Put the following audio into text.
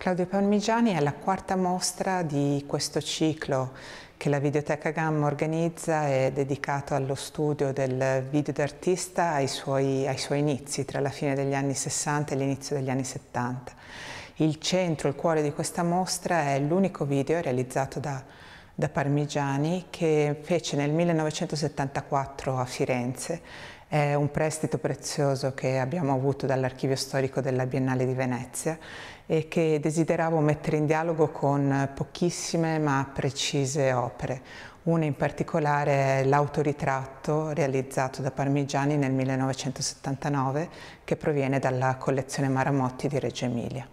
Claudio Parmigiani è la quarta mostra di questo ciclo che la Videoteca Gamma organizza è dedicato allo studio del video d'artista ai, suoi, ai suoi inizi, tra la fine degli anni 60 e l'inizio degli anni 70. Il centro, il cuore di questa mostra è l'unico video realizzato da, da Parmigiani che fece nel 1974 a Firenze è un prestito prezioso che abbiamo avuto dall'archivio storico della Biennale di Venezia e che desideravo mettere in dialogo con pochissime ma precise opere. Una in particolare è l'autoritratto realizzato da Parmigiani nel 1979 che proviene dalla collezione Maramotti di Reggio Emilia.